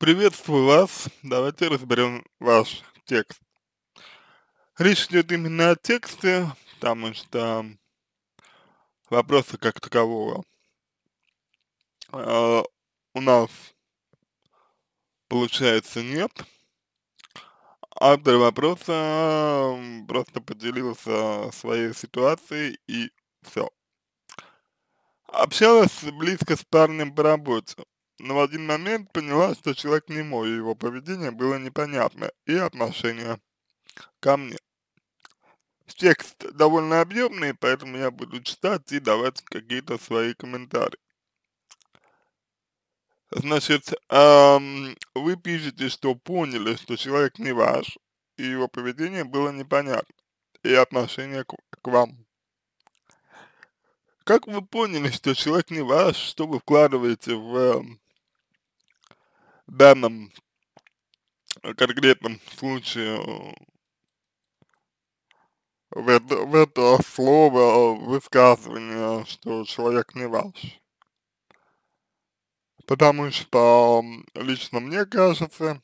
Приветствую вас. Давайте разберем ваш текст. Речь идет именно о тексте, потому что вопроса как такового э, у нас получается нет. Автор вопроса э, просто поделился своей ситуацией и все. Общалась близко с парнем по работе но в один момент поняла, что человек не мой, его поведение было непонятно, и отношение ко мне. Текст довольно объемный, поэтому я буду читать и давать какие-то свои комментарии. Значит, эм, вы пишете, что поняли, что человек не ваш, и его поведение было непонятно, и отношение к, к вам. Как вы поняли, что человек не ваш, что вы вкладываете в, данном э, конкретном случае э, в это, в это слово э, высказывание, что человек не ваш. Потому что лично мне кажется,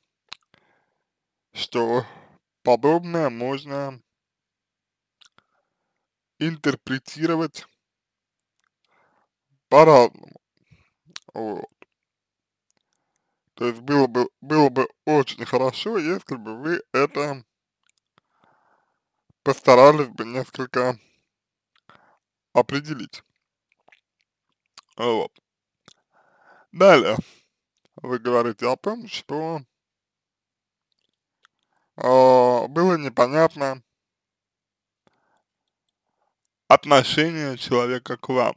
что подобное можно интерпретировать по-разному. Вот. То есть было бы, было бы очень хорошо, если бы вы это постарались бы несколько определить. Вот. Далее, вы говорите о том, что э, было непонятно отношение человека к вам.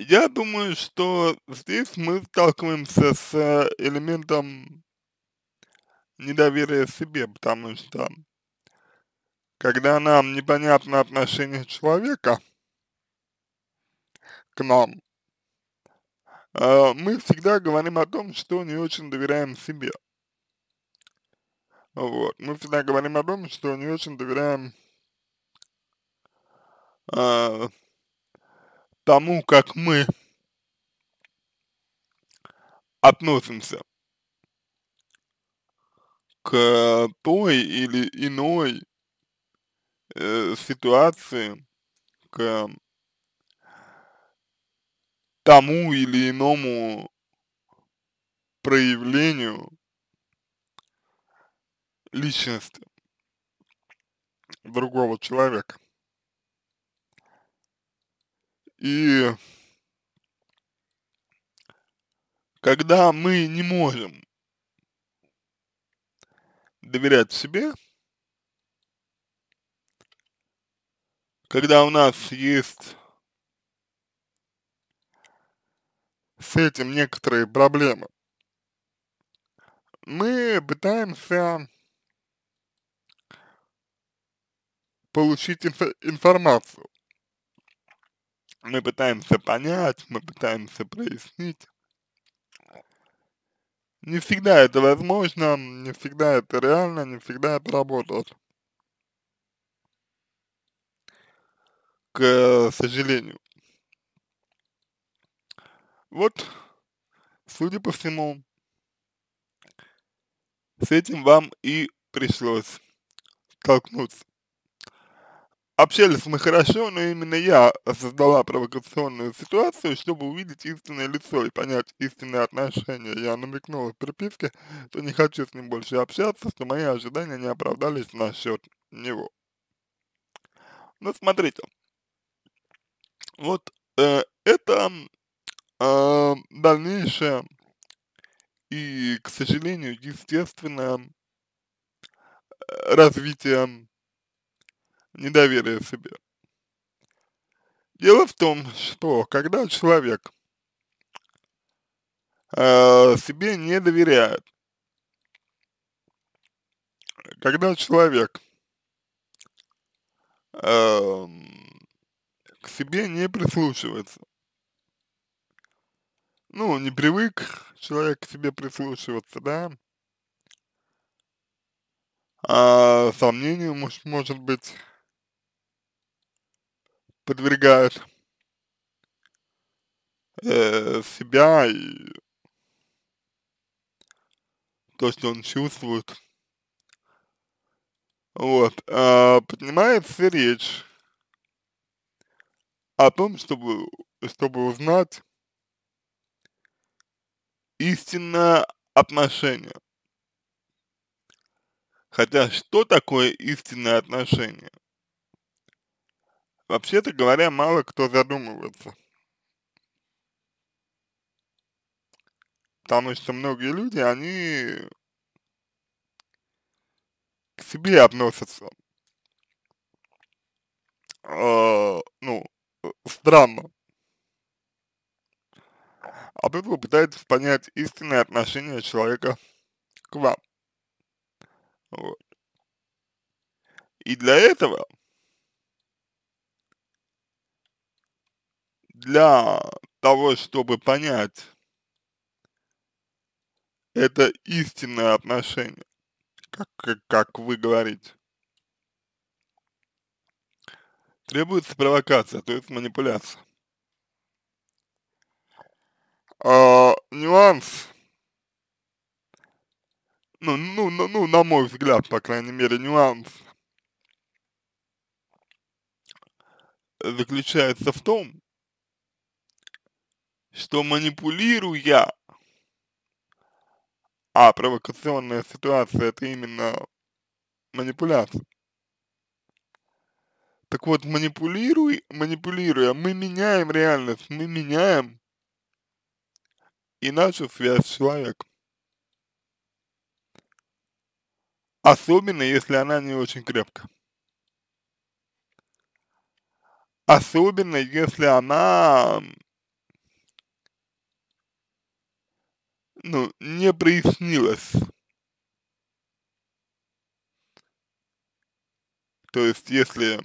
Я думаю, что здесь мы сталкиваемся с элементом недоверия себе, потому что когда нам непонятно отношение человека к нам, а, мы всегда говорим о том, что не очень доверяем себе. Вот. Мы всегда говорим о том, что не очень доверяем э, тому, как мы относимся к той или иной э, ситуации, к тому или иному проявлению личности другого человека. И когда мы не можем доверять себе, когда у нас есть с этим некоторые проблемы, мы пытаемся получить инф информацию мы пытаемся понять, мы пытаемся прояснить. Не всегда это возможно, не всегда это реально, не всегда это работает. К сожалению. Вот, судя по всему, с этим вам и пришлось столкнуться. Общались мы хорошо, но именно я создала провокационную ситуацию, чтобы увидеть истинное лицо и понять истинные отношения. Я намекнула в переписке, что не хочу с ним больше общаться, что мои ожидания не оправдались насчет него. Ну, смотрите. Вот э, это э, дальнейшее и, к сожалению, естественное э, развитие недоверие себе. Дело в том, что когда человек э, себе не доверяет, когда человек э, к себе не прислушивается, ну, не привык человек к себе прислушиваться, да, а сомнение может, может быть подвергает э, себя и то, что он чувствует. Вот. А, поднимается речь о том, чтобы, чтобы узнать истинное отношение. Хотя что такое истинное отношение? Вообще-то говоря, мало кто задумывается. Потому что многие люди, они к себе относятся, э, ну, странно. А тут вы пытаетесь понять истинное отношение человека к вам. Вот. И для этого для того, чтобы понять это истинное отношение, как, как, как вы говорите, требуется провокация, то есть манипуляция. А, нюанс, ну, ну, ну, ну, на мой взгляд, по крайней мере, нюанс заключается в том, что манипулируя, а провокационная ситуация это именно манипуляция. Так вот, манипулируй, манипулируя, мы меняем реальность, мы меняем и нашу связь с человеком. Особенно, если она не очень крепка. Особенно, если она ну, не прояснилось. То есть, если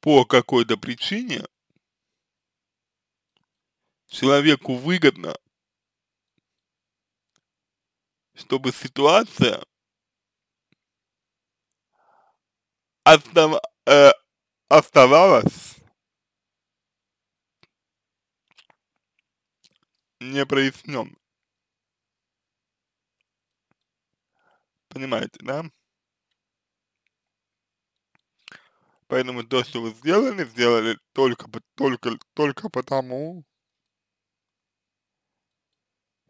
по какой-то причине человеку выгодно, чтобы ситуация остав, э, оставалась не прояснен. Понимаете, да? Поэтому то, что вы сделали, сделали только, только, только потому,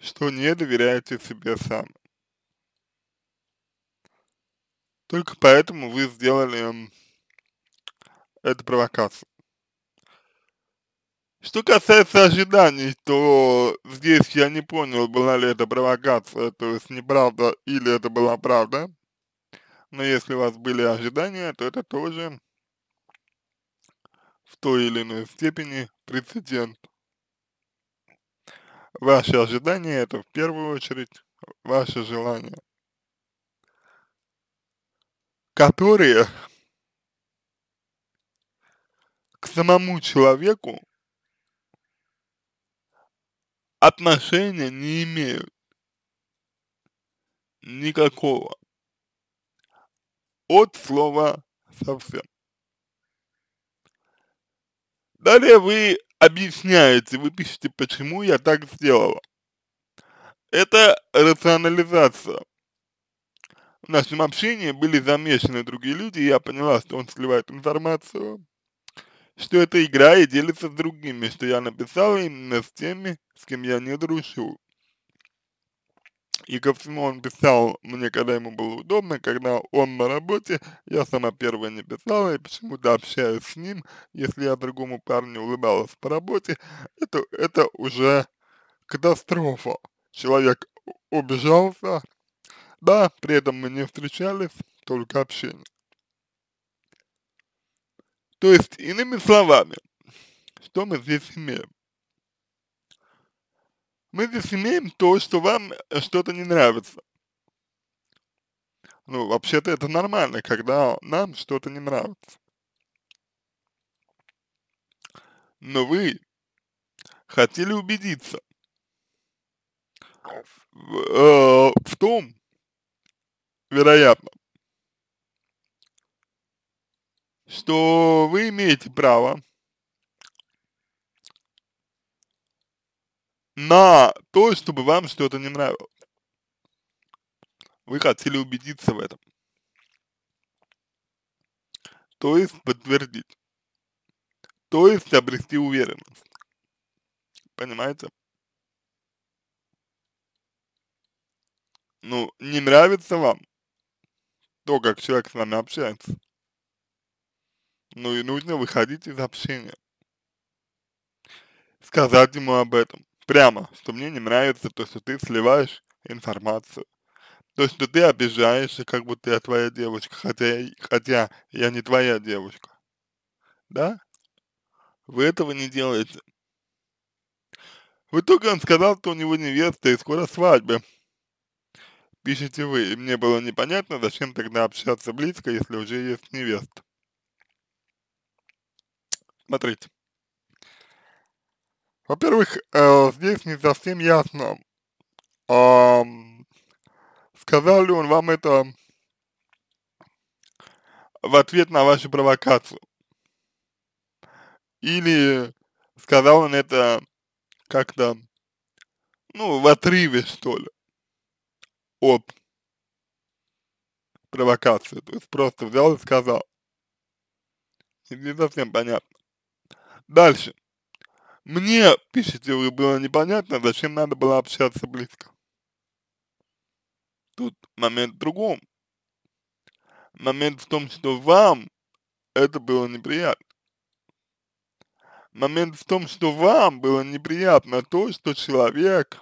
что не доверяете себе сам. Только поэтому вы сделали эм, эту провокацию. Что касается ожиданий, то здесь я не понял, была ли это провокация, то есть неправда или это была правда. Но если у вас были ожидания, то это тоже в той или иной степени прецедент. Ваши ожидания – это в первую очередь ваши желания, которые к самому человеку отношения не имеют никакого. От слова совсем. Далее вы объясняете, вы пишете, почему я так сделала. Это рационализация. В нашем общении были замешаны другие люди, и я поняла, что он сливает информацию что эта игра и делится с другими, что я написал именно с теми, с кем я не дружу. И ко всему он писал мне, когда ему было удобно, когда он на работе, я сама первая не писала, и почему-то общаюсь с ним, если я другому парню улыбалась по работе, это, это уже катастрофа. Человек убежался, да, при этом мы не встречались, только общение. То есть, иными словами, что мы здесь имеем? Мы здесь имеем то, что вам э, что-то не нравится. Ну, вообще-то это нормально, когда нам что-то не нравится. Но вы хотели убедиться в, э, в том, вероятно, что вы имеете право на то, чтобы вам что-то не нравилось. Вы хотели убедиться в этом. То есть подтвердить. То есть обрести уверенность. Понимаете? Ну, не нравится вам то, как человек с вами общается но ну и нужно выходить из общения. Сказать ему об этом. Прямо, что мне не нравится то, что ты сливаешь информацию. То, что ты обижаешься, как будто я твоя девочка, хотя, хотя я не твоя девушка. Да? Вы этого не делаете. В итоге он сказал, что у него невеста и скоро свадьба. Пишите вы, и мне было непонятно, зачем тогда общаться близко, если уже есть невеста. Смотрите. Во-первых, э, здесь не совсем ясно, э, сказал ли он вам это в ответ на вашу провокацию. Или сказал он это как-то, ну, в отрыве, что ли, от провокации. То есть просто взял и сказал. Не совсем понятно. Дальше. Мне, пишите вы, было непонятно, зачем надо было общаться близко. Тут момент в другом. Момент в том, что вам это было неприятно. Момент в том, что вам было неприятно то, что человек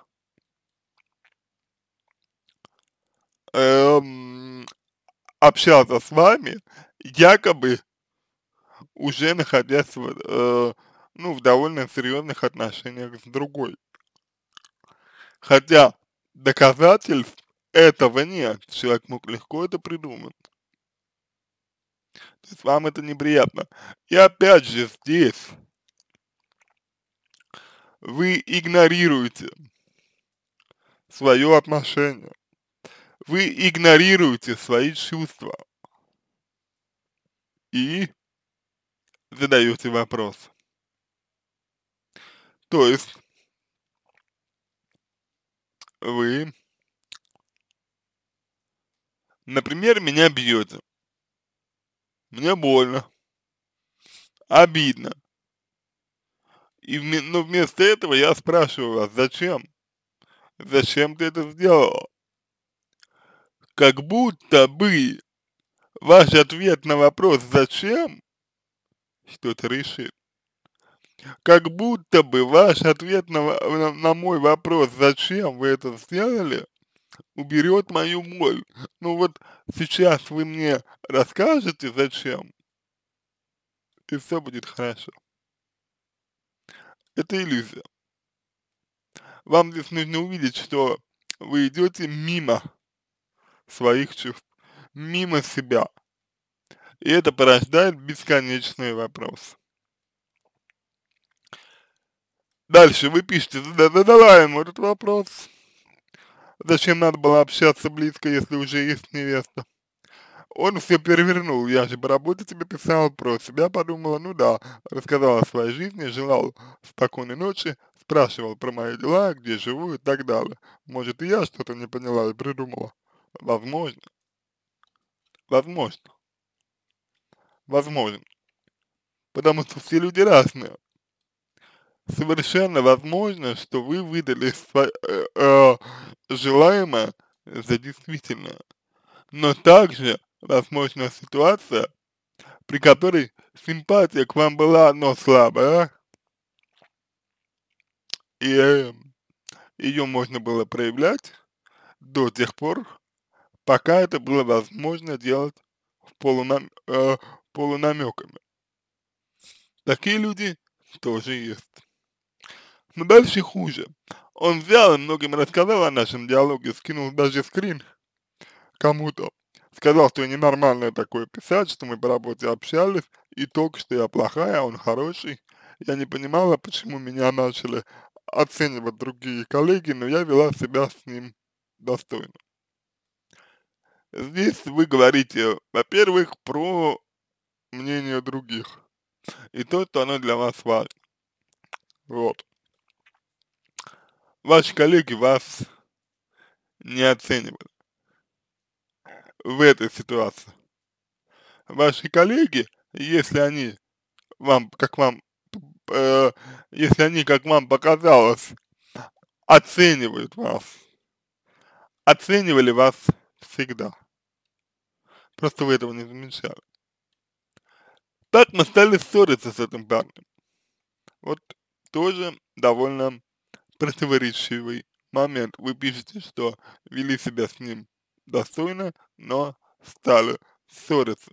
эм, общался с вами якобы уже находясь в, э, ну, в довольно серьезных отношениях с другой. Хотя доказательств этого нет, человек мог легко это придумать. То есть вам это неприятно. И опять же здесь вы игнорируете свое отношение. Вы игнорируете свои чувства. И задаете вопрос. То есть вы, например, меня бьете. Мне больно. Обидно. И но вместо этого я спрашиваю вас, зачем? Зачем ты это сделал? Как будто бы ваш ответ на вопрос «Зачем?» что-то решит. Как будто бы ваш ответ на, на, на мой вопрос, зачем вы это сделали, уберет мою боль. Ну вот сейчас вы мне расскажете, зачем, и все будет хорошо. Это иллюзия. Вам здесь нужно увидеть, что вы идете мимо своих чувств, мимо себя, и это порождает бесконечные вопросы. Дальше вы пишете, задавая ему этот вопрос. Зачем надо было общаться близко, если уже есть невеста? Он все перевернул, я же по работе тебе писал про себя, подумала, ну да, рассказала о своей жизни, желал спокойной ночи, спрашивал про мои дела, где живу и так далее. Может и я что-то не поняла и придумала. Возможно. Возможно возможен. Потому что все люди разные. Совершенно возможно, что вы выдали э, э, желаемое за действительное. Но также возможна ситуация, при которой симпатия к вам была, но слабая, и э, ее можно было проявлять до тех пор, пока это было возможно делать в, полунам, э, полунамеками. Такие люди тоже есть. Но дальше хуже. Он взял и многим рассказал о нашем диалоге, скинул даже скрин кому-то. Сказал, что я ненормально такое писать, что мы по работе общались, и только что я плохая, а он хороший. Я не понимала, почему меня начали оценивать другие коллеги, но я вела себя с ним достойно. Здесь вы говорите, во-первых, про мнение других. И то, что оно для вас важно. Вот. Ваши коллеги вас не оценивают в этой ситуации. Ваши коллеги, если они вам, как вам, э, если они, как вам показалось, оценивают вас, оценивали вас всегда. Просто вы этого не замечали. Так мы стали ссориться с этим парнем. Вот тоже довольно противоречивый момент. Вы пишете, что вели себя с ним достойно, но стали ссориться.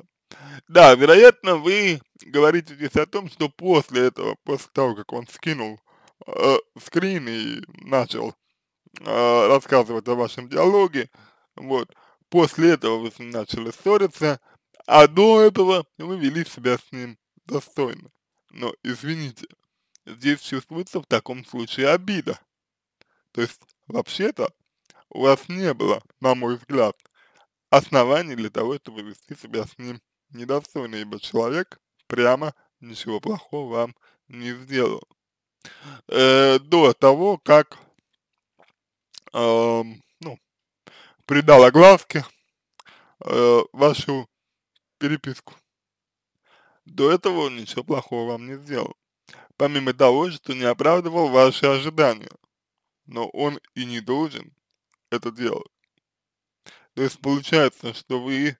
Да, вероятно, вы говорите здесь о том, что после этого, после того, как он скинул э, скрин и начал э, рассказывать о вашем диалоге, вот, после этого вы начали ссориться, а до этого вы вели себя с ним достойно. Но, извините, здесь чувствуется в таком случае обида. То есть, вообще-то, у вас не было, на мой взгляд, оснований для того, чтобы вести себя с ним недостойно, ибо человек прямо ничего плохого вам не сделал. Э, до того, как э, ну, придал огласке э, вашу переписку. До этого он ничего плохого вам не сделал, помимо того, что не оправдывал ваши ожидания. Но он и не должен это делать. То есть получается, что вы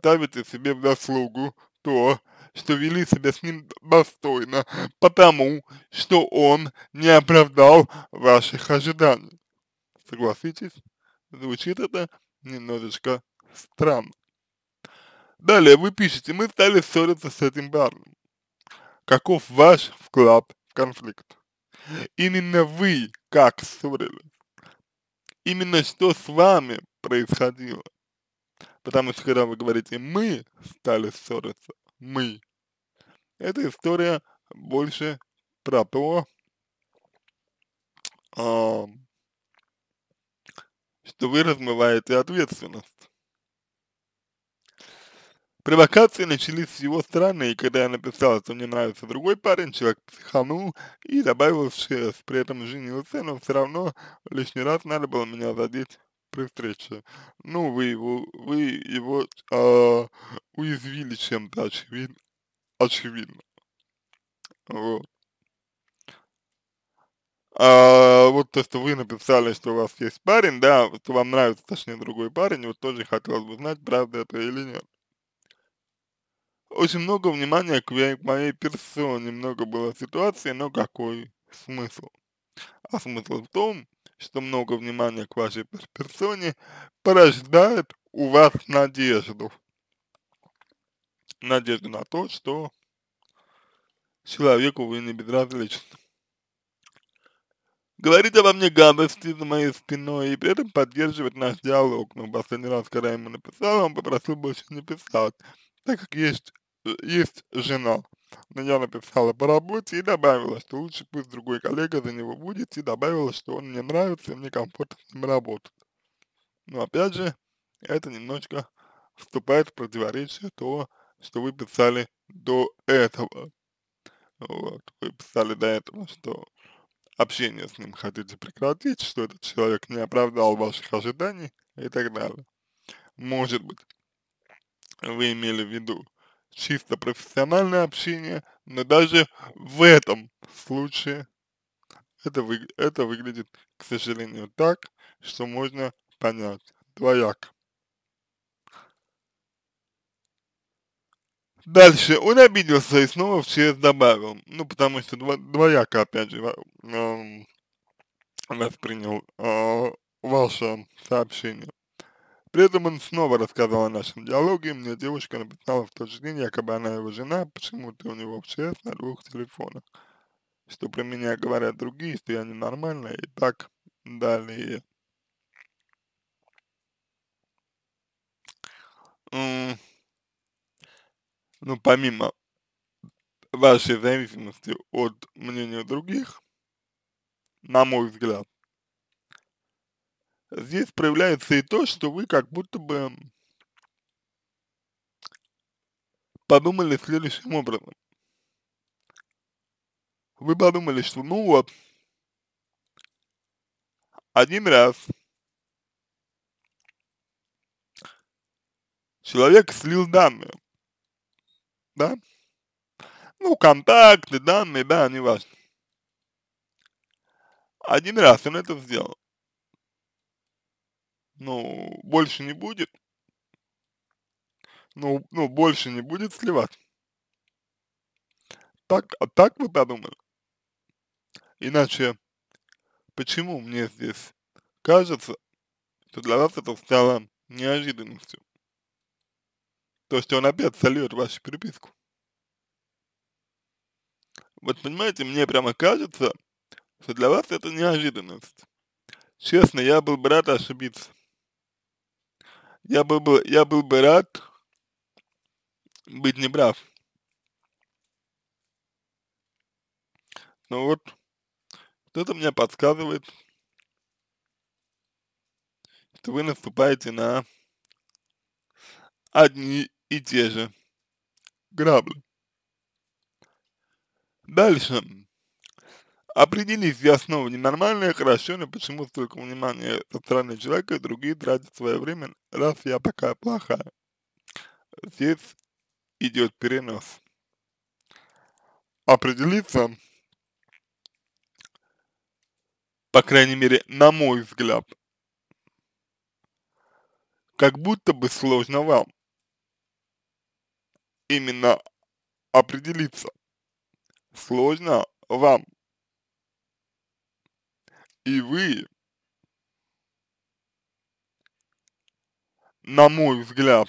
ставите себе в заслугу то, что вели себя с ним достойно, потому что он не оправдал ваших ожиданий. Согласитесь, звучит это немножечко странно. Далее вы пишете, мы стали ссориться с этим парнем. Каков ваш вклад в конфликт? Именно вы как ссорились? Именно что с вами происходило? Потому что когда вы говорите «мы стали ссориться», «мы», эта история больше про то, а, что вы размываете ответственность. Провокации начались с его стороны, и когда я написал, что мне нравится другой парень, человек психанул и добавил в при этом женился, но все равно лишний раз надо было меня задеть при встрече. Ну, вы его, вы его э, уязвили чем-то, очевидно. очевидно. Вот. А, вот то, что вы написали, что у вас есть парень, да, что вам нравится, точнее, другой парень, вот тоже хотелось бы знать, правда это или нет очень много внимания к, моей персоне, много было ситуации, но какой смысл? А смысл в том, что много внимания к вашей персоне порождает у вас надежду. Надежду на то, что человеку вы не безразличны. Говорить обо мне гадости за моей спиной и при этом поддерживать наш диалог. Но в последний раз, когда я ему написал, он попросил больше не писать так как есть, э, есть жена. Но я написала по работе и добавила, что лучше пусть другой коллега за него будет, и добавила, что он мне нравится и мне комфортно с ним работать. Но опять же, это немножко вступает в противоречие того, что вы писали до этого. Вот, вы писали до этого, что общение с ним хотите прекратить, что этот человек не оправдал ваших ожиданий и так далее. Может быть, вы имели в виду. Чисто профессиональное общение, но даже в этом случае это, вы, это выглядит, к сожалению, так, что можно понять двояко. Дальше, он обиделся и снова в ЧС добавил, ну, потому что дво, двояко, опять же, э, воспринял э, ваше сообщение. При этом он снова рассказал о нашем диалоге, мне девушка написала в тот же день, якобы она его жена, почему-то у него ВЧС на двух телефонах, что про меня говорят другие, что я ненормальная и так далее. Ну, помимо вашей зависимости от мнения других, на мой взгляд, здесь проявляется и то, что вы как будто бы подумали следующим образом. Вы подумали, что ну вот, один раз человек слил данные, да? Ну, контакты, данные, да, не важно. Один раз он это сделал ну, больше не будет, ну, ну, больше не будет сливать. Так, а так вы подумали? Иначе, почему мне здесь кажется, что для вас это стало неожиданностью? То, есть он опять сольет вашу переписку. Вот понимаете, мне прямо кажется, что для вас это неожиданность. Честно, я был бы рад ошибиться. Я был бы, я был бы рад быть неправ. Но ну вот кто-то мне подсказывает, что вы наступаете на одни и те же грабли. Дальше. Определись, я снова ненормальная, хорошо, но почему столько внимания со стороны человека, другие тратят свое время, раз я такая плохая. Здесь идет перенос. Определиться, по крайней мере, на мой взгляд, как будто бы сложно вам именно определиться. Сложно вам и вы, на мой взгляд,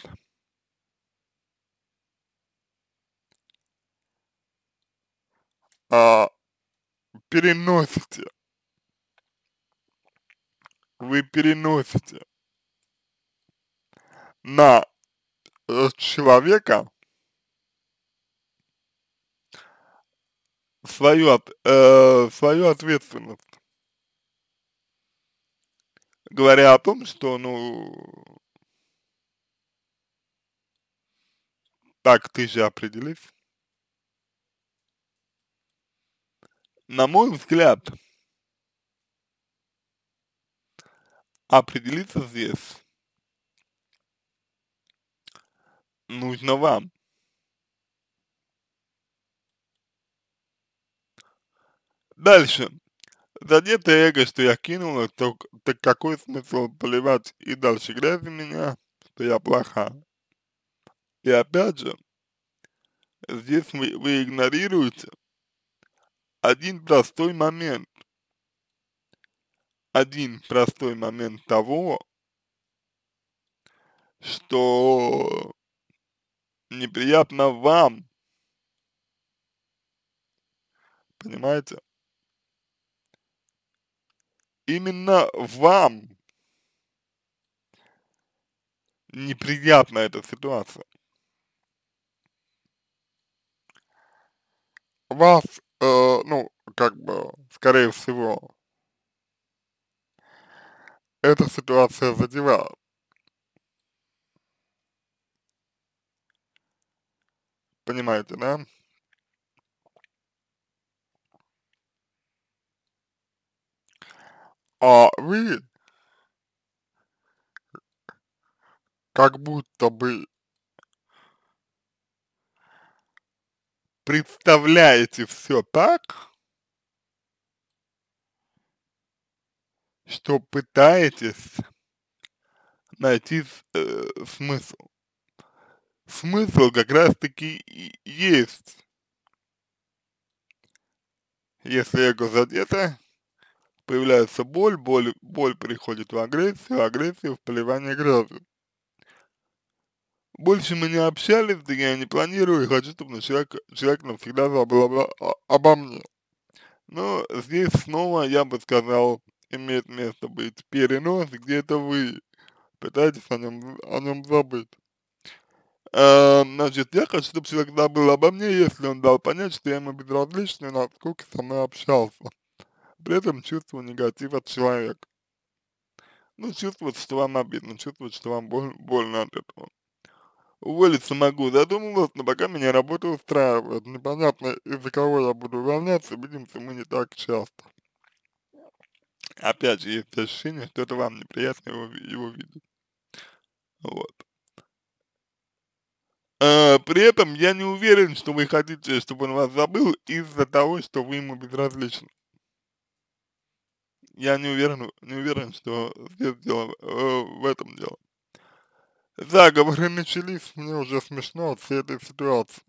а, переносите, вы переносите на э, человека свою, э, свою ответственность говоря о том, что, ну, так ты же определив. На мой взгляд, определиться здесь нужно вам. Дальше. Задето эго, что я кинула, то, так какой смысл поливать и дальше грязи меня, что я плоха? И опять же, здесь вы, вы игнорируете один простой момент. Один простой момент того, что неприятно вам. Понимаете? именно вам неприятна эта ситуация. Вас, э, ну, как бы, скорее всего, эта ситуация задевает. Понимаете, да? а вы как будто бы представляете все так, что пытаетесь найти э, смысл. Смысл как раз-таки есть, если эго задето, Появляется боль, боль, боль приходит в агрессию, а агрессию в поливание грязью. Больше мы не общались, да я не планирую, и хочу, чтобы человек, человек навсегда забыл обо, обо мне. Но здесь снова, я бы сказал, имеет место быть перенос, где это вы пытаетесь о нем, о нем забыть. Э, значит, я хочу, чтобы человек забыл обо мне, если он дал понять, что я ему безразличный, насколько со мной общался при этом негатив от человека. Ну, чувствовать, что вам обидно, чувствовать, что вам боль, больно от этого. Уволиться могу, задумывалась, но пока меня работа устраивает. Непонятно, из-за кого я буду увольняться, видимся мы не так часто. Опять же, есть ощущение, что это вам неприятно его, его видеть. Вот. А, при этом я не уверен, что вы хотите, чтобы он вас забыл из-за того, что вы ему безразличны я не уверен, не уверен, что здесь дело, э, в этом дело. Заговоры начались, мне уже смешно от всей этой ситуации.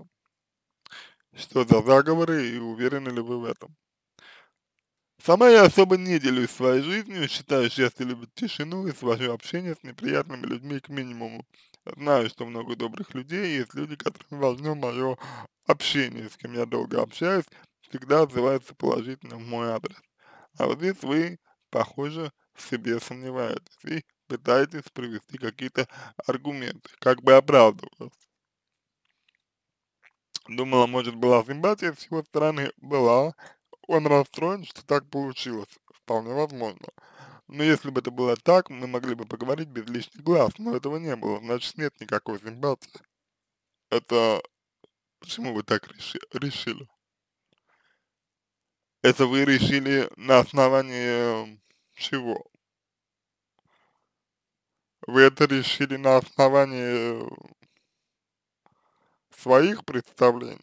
Что за заговоры и уверены ли вы в этом? Сама я особо не делюсь своей жизнью, считаю счастье любит тишину и свое общение с неприятными людьми к минимуму. Знаю, что много добрых людей, есть люди, которым важно мое общение, с кем я долго общаюсь, всегда отзываются положительно в мой адрес. А вот здесь вы, похоже, в себе сомневаетесь и пытаетесь привести какие-то аргументы, как бы оправдываться. Думала, может, была симпатия с его стороны? Была. Он расстроен, что так получилось. Вполне возможно. Но если бы это было так, мы могли бы поговорить без лишних глаз, но этого не было, значит нет никакой симпатии. Это... Почему вы так реши решили? Это вы решили на основании э, чего? Вы это решили на основании э, своих представлений?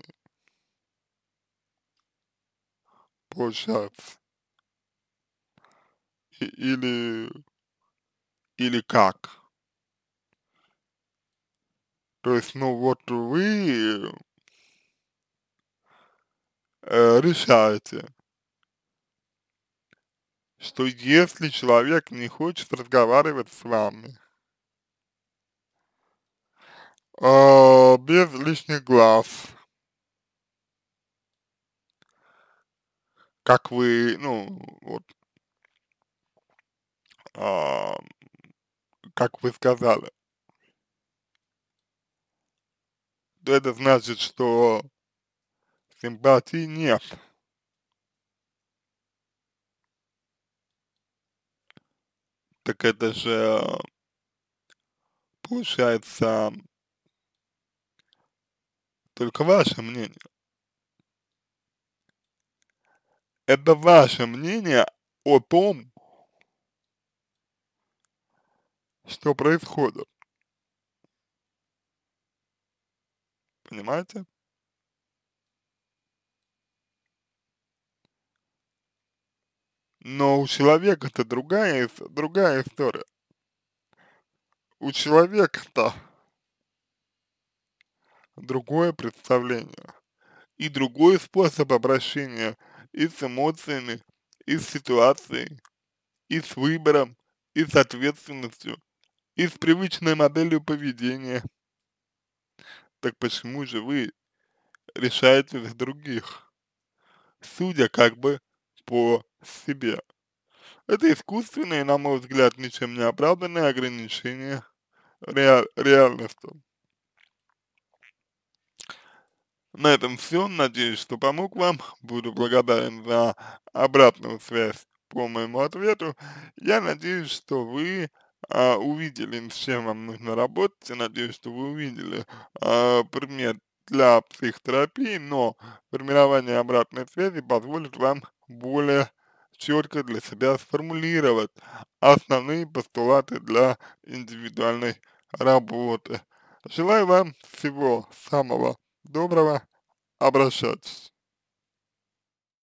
Получается. И, или... Или как? То есть, ну вот вы э, решаете, что если человек не хочет разговаривать с вами, э, без лишних глаз, как вы, ну, вот, а, как вы сказали, то это значит, что симпатии нет. так это же получается только ваше мнение. Это ваше мнение о том, что происходит. Понимаете? Но у человека-то другая, другая история. У человека-то другое представление и другой способ обращения и с эмоциями, и с ситуацией, и с выбором, и с ответственностью, и с привычной моделью поведения. Так почему же вы решаете за других, судя как бы по себе. Это искусственное, на мой взгляд, ничем не оправданное ограничение реаль реальности. На этом все. Надеюсь, что помог вам. Буду благодарен за обратную связь по моему ответу. Я надеюсь, что вы а, увидели, с чем вам нужно работать. Я надеюсь, что вы увидели а, пример для психотерапии, но формирование обратной связи позволит вам более четко для себя сформулировать основные постулаты для индивидуальной работы. Желаю вам всего самого доброго. Обращайтесь.